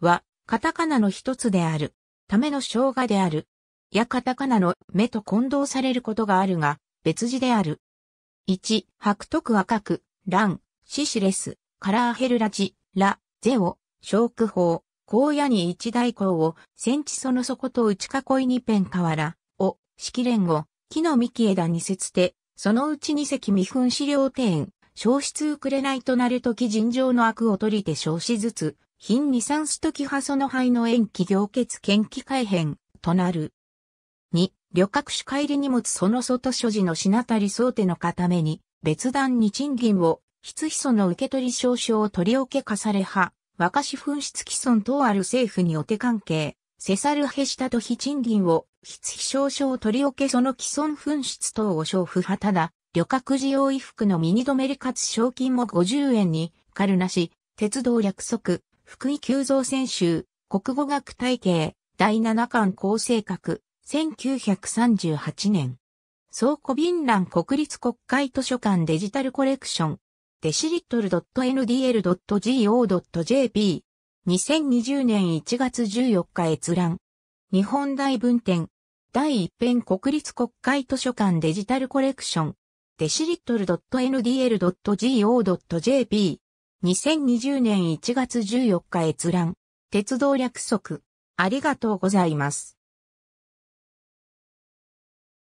は、カタカナの一つである、ための生姜である、やカタカナの目と混同されることがあるが、別字である。1、白徳赤く、乱、シシレス、カラーヘルラジ、ラ、ゼオ、小区法、荒野に一大光を、戦地その底と内囲いにペン河原、を、式連を、木の幹枝に節て、そのうち二隻未噴資料庭園、消失ウクレナイとなるとき尋常の悪を取りて消しずつ、貧二酸素時派、その肺の延期凝結検気改変となる。二、旅客主帰り荷物その外所持の品たり想定の固めに、別段に賃金を、必費素の受取証書を取り置け化され派、若し紛失既存等ある政府にお手関係、せさるへしたと非賃金を、必費証書を取り置けその既存紛失等を消付派ただ、旅客事用衣服のミニ止めりかつ賞金も50円に、かるなし、鉄道約束、福井急造選手、国語学体系、第七巻構成格、1938年。倉庫便欄国立国会図書館デジタルコレクション、デシリットル .ndl.go.jp。2020年1月14日閲覧。日本大文典。第一編国立国会図書館デジタルコレクション。デシリットル .ndl.go.jp。2020年1月14日閲覧。鉄道略速。ありがとうございます。